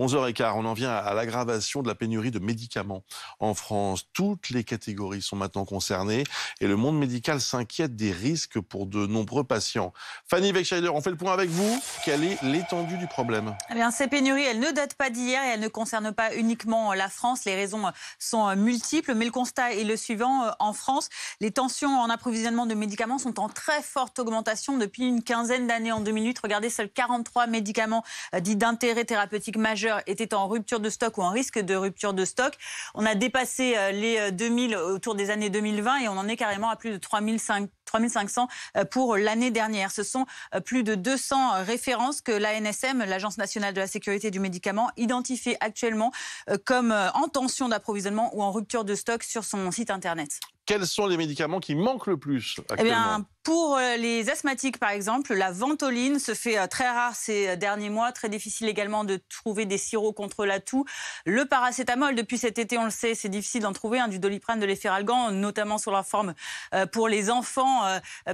11h15, on en vient à l'aggravation de la pénurie de médicaments en France. Toutes les catégories sont maintenant concernées et le monde médical s'inquiète des risques pour de nombreux patients. Fanny Wegscheider, on fait le point avec vous. Quelle est l'étendue du problème eh bien, Ces pénuries, elle ne datent pas d'hier et elles ne concernent pas uniquement la France. Les raisons sont multiples, mais le constat est le suivant. En France, les tensions en approvisionnement de médicaments sont en très forte augmentation depuis une quinzaine d'années. En 2008, regardez, seuls 43 médicaments dits d'intérêt thérapeutique majeur était en rupture de stock ou en risque de rupture de stock. On a dépassé euh, les 2000 euh, euh, autour des années 2020 et on en est carrément à plus de 3500 pour l'année dernière. Ce sont plus de 200 références que l'ANSM, l'Agence nationale de la sécurité du médicament, identifie actuellement comme en tension d'approvisionnement ou en rupture de stock sur son site internet quels sont les médicaments qui manquent le plus actuellement eh bien, pour euh, les asthmatiques, par exemple, la ventoline se fait euh, très rare ces euh, derniers mois. Très difficile également de trouver des sirops contre la toux. Le paracétamol, depuis cet été, on le sait, c'est difficile d'en trouver. Hein, du doliprane, de l'efferalgan, notamment sur la forme pour les enfants,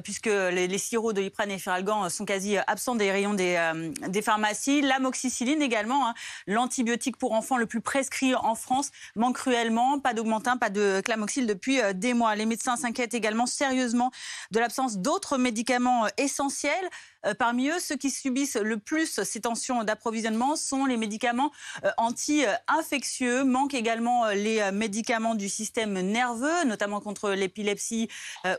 puisque les, sirops doliprane et efferalgan sont quasi absents des rayons des, pharmacies. L'amoxicilline également, hein, l'antibiotique pour enfants le plus prescrit en France, manque cruellement. Pas d'augmentin, pas de clamoxyle depuis des mois. Les médecins s'inquiètent également sérieusement de l'absence d'autres médicaments euh, essentiels. Euh, parmi eux, ceux qui subissent le plus ces tensions d'approvisionnement sont les médicaments euh, anti-infectieux. Manquent également les médicaments du système nerveux, notamment contre l'épilepsie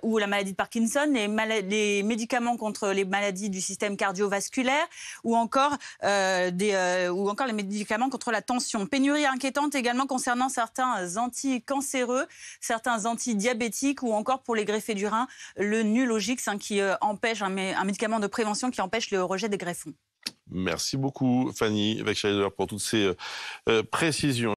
ou la maladie de Parkinson, les, les, médicaments contre les maladies du système cardiovasculaire ou encore, des, ou encore les médicaments contre la tension. Pénurie inquiétante également concernant certains anticancéreux, certains anti diabétiques ou encore pour les greffés du rein, le Nulogix hein, qui euh, empêche un, médicament de prévention qui empêche le rejet des greffons. Merci beaucoup Fanny Wechsler, pour toutes ces euh, euh, précisions.